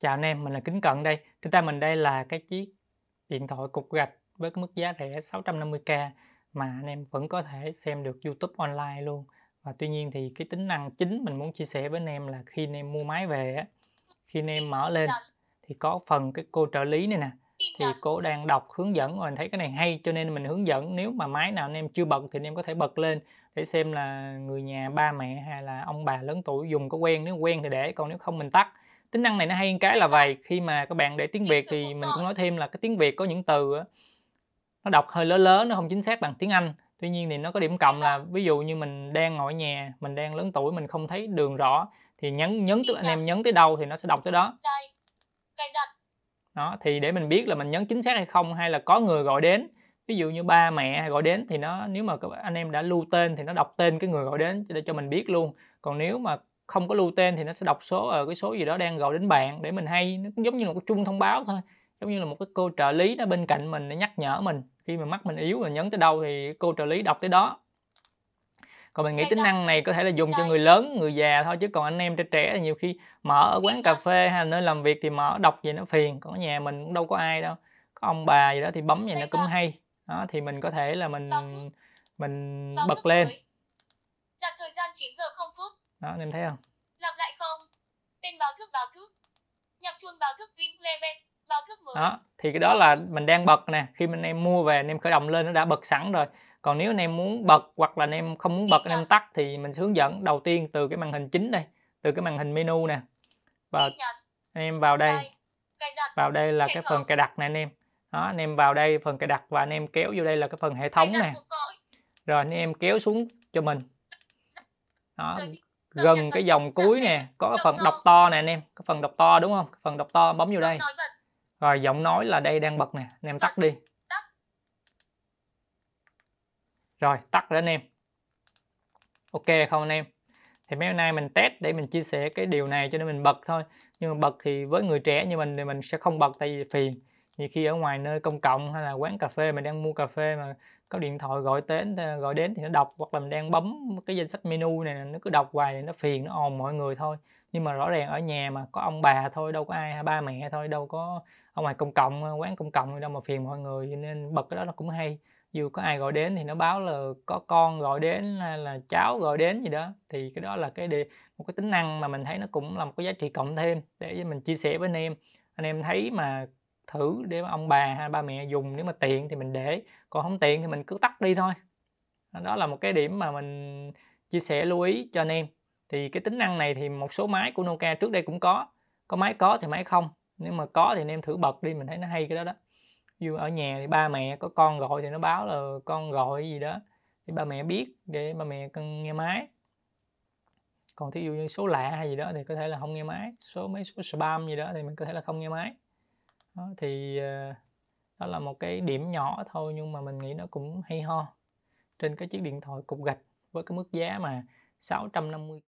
Chào anh em, mình là Kính Cận đây. Trên tay mình đây là cái chiếc điện thoại cục gạch với cái mức giá rẻ 650k mà anh em vẫn có thể xem được YouTube online luôn. Và tuy nhiên thì cái tính năng chính mình muốn chia sẻ với anh em là khi anh em mua máy về á, khi anh em mở lên thì có phần cái cô trợ lý này nè. Thì cô đang đọc hướng dẫn và mình thấy cái này hay cho nên mình hướng dẫn nếu mà máy nào anh em chưa bật thì anh em có thể bật lên để xem là người nhà ba mẹ hay là ông bà lớn tuổi dùng có quen nếu quen thì để còn nếu không mình tắt tính năng này nó hay cái là vậy khi mà các bạn để tiếng việt thì mình cũng nói thêm là cái tiếng việt có những từ nó đọc hơi lớ lớn nó không chính xác bằng tiếng anh tuy nhiên thì nó có điểm cộng là ví dụ như mình đang ngồi nhà mình đang lớn tuổi mình không thấy đường rõ thì nhấn nhấn tới anh em nhấn tới đâu thì nó sẽ đọc tới đó đó thì để mình biết là mình nhấn chính xác hay không hay là có người gọi đến ví dụ như ba mẹ gọi đến thì nó nếu mà anh em đã lưu tên thì nó đọc tên cái người gọi đến để cho mình biết luôn còn nếu mà không có lưu tên thì nó sẽ đọc số ở ờ, cái số gì đó đang gọi đến bạn để mình hay nó cũng giống như là một cái chuông thông báo thôi giống như là một cái cô trợ lý nó bên cạnh mình để nhắc nhở mình khi mà mắt mình yếu rồi nhấn tới đâu thì cô trợ lý đọc tới đó còn mình nghĩ tính năng này có thể là dùng cho người lớn người già thôi chứ còn anh em trẻ trẻ thì nhiều khi mở ở quán cà phê hay là nơi làm việc thì mở đọc gì nó phiền còn ở nhà mình cũng đâu có ai đâu có ông bà gì đó thì bấm gì nó cũng hay đó thì mình có thể là mình mình bật lên thời gian 9 giờ đó anh em thấy không lặp lại không tên báo thức báo thức nhập chuông báo thức ring level báo thức mới đó thì cái đó là mình đang bật nè khi mình em mua về anh em khởi động lên nó đã bật sẵn rồi còn nếu anh em muốn bật hoặc là anh em không muốn bật anh em tắt thì mình sẽ hướng dẫn đầu tiên từ cái màn hình chính đây từ cái màn hình menu nè và anh em vào đây vào đây là cái phần cài đặt nè anh em đó anh em vào đây phần cài đặt và anh em kéo vô đây là cái phần hệ thống nè rồi anh em kéo xuống cho mình đó gần cái dòng cuối nè có cái phần đọc to nè anh em cái phần đọc to đúng không phần đọc to bấm vô đây rồi giọng nói là đây đang bật nè anh em tắt đi rồi tắt rồi anh em ok không anh em thì mấy hôm nay mình test để mình chia sẻ cái điều này cho nên mình bật thôi nhưng mà bật thì với người trẻ như mình thì mình sẽ không bật tại vì phiền nhiều khi ở ngoài nơi công cộng hay là quán cà phê mình đang mua cà phê mà có điện thoại gọi đến ờ, gọi đến thì nó đọc hoặc là mình đang bấm cái danh sách menu này nó cứ đọc hoài thì nó phiền nó ồn mọi người thôi nhưng mà rõ ràng ở nhà mà có ông bà thôi đâu có ai ba mẹ thôi đâu có ở ngoài công cộng ờ, quán công cộng đâu mà phiền mọi người nên bật cái đó nó cũng hay dù có ai gọi đến thì nó báo là có con gọi đến hay là cháu gọi đến gì đó thì cái đó là cái đề, một cái tính năng mà mình thấy nó cũng là một cái giá trị cộng thêm để mình chia sẻ với anh em anh em thấy mà thử để mà ông bà hay ba mẹ dùng nếu mà tiện thì mình để còn không tiện thì mình cứ tắt đi thôi đó là một cái điểm mà mình chia sẻ lưu ý cho anh em thì cái tính năng này thì một số máy của Nokia trước đây cũng có có máy có thì máy không nếu mà có thì anh em thử bật đi mình thấy nó hay cái đó đó dù ở nhà thì ba mẹ có con gọi thì nó báo là con gọi gì đó thì ba mẹ biết để ba mẹ cần nghe máy còn thí dụ như số lạ hay gì đó thì có thể là không nghe máy số mấy số spam gì đó thì mình có thể là không nghe máy đó, thì ờ, đó là một cái điểm nhỏ thôi nhưng mà mình nghĩ nó cũng hay ho trên cái chiếc điện thoại cục gạch với cái mức giá mà 650